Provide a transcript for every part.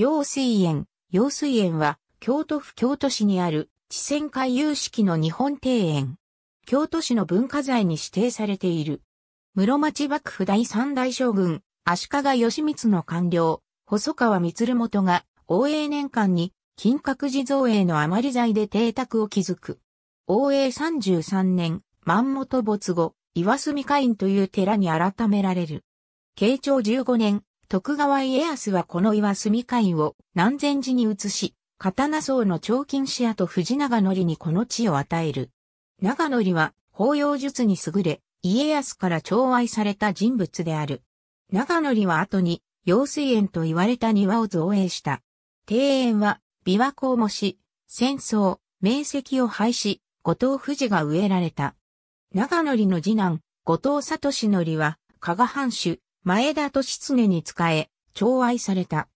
陽水園、陽水園は、京都府京都市にある、地仙海有式の日本庭園。京都市の文化財に指定されている。室町幕府第三代将軍、足利義満の官僚、細川光元が、応永年間に、金閣寺造営の余り財で邸宅を築く。応永33年、万元没後、岩住会員という寺に改められる。慶長15年、徳川家康はこの岩住海を南禅寺に移し、刀僧の長金視野と藤長則にこの地を与える。長則は法要術に優れ、家康から寵愛された人物である。長則は後に、陽水園と言われた庭を造営した。庭園は、琵琶湖を模し、戦争、名跡を廃し、後藤富士が植えられた。長則の次男、後藤聡則は、加賀藩主、前田利常に仕え、寵愛された。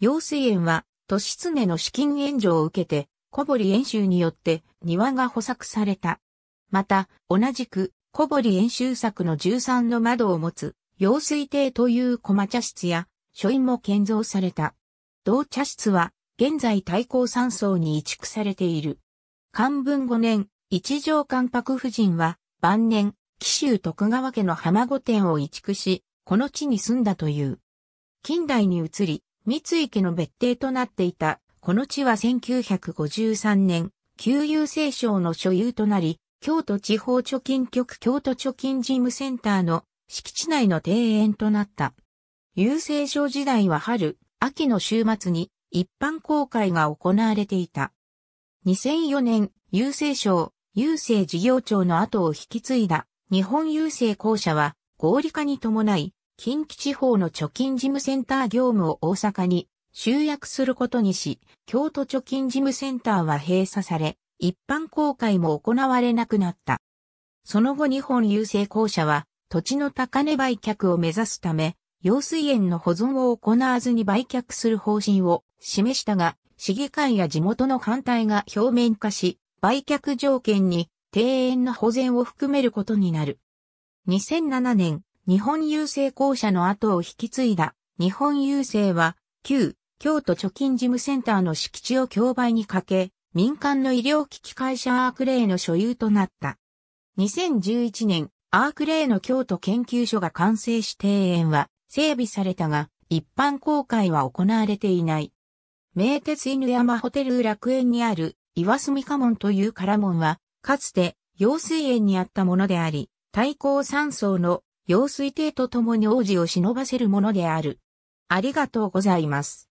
陽水園は、利常の資金援助を受けて、小堀演習によって庭が補作された。また、同じく小堀演習作の13の窓を持つ、陽水亭という小茶室や書院も建造された。同茶室は、現在対抗山荘に移築されている。漢文5年、一条関白夫人は、晩年、紀州徳川家の浜御殿を移築し、この地に住んだという。近代に移り、三井家の別邸となっていた、この地は1953年、旧郵政省の所有となり、京都地方貯金局京都貯金事務センターの敷地内の庭園となった。郵政省時代は春、秋の週末に一般公開が行われていた。2004年、郵政省、郵政事業庁の後を引き継いだ日本郵政公社は合理化に伴い、近畿地方の貯金事務センター業務を大阪に集約することにし、京都貯金事務センターは閉鎖され、一般公開も行われなくなった。その後日本郵政公社は土地の高値売却を目指すため、用水園の保存を行わずに売却する方針を示したが、市議会や地元の反対が表面化し、売却条件に庭園の保全を含めることになる。2007年、日本郵政公社の後を引き継いだ日本郵政は、旧京都貯金事務センターの敷地を競売にかけ、民間の医療機器会社アークレイの所有となった。2011年、アークレイの京都研究所が完成し庭園は整備されたが、一般公開は行われていない。名鉄犬山ホテル楽園にある岩住家門という唐門は、かつて用水園にあったものであり、対抗三層の用水艇と共に王子を忍ばせるものである。ありがとうございます。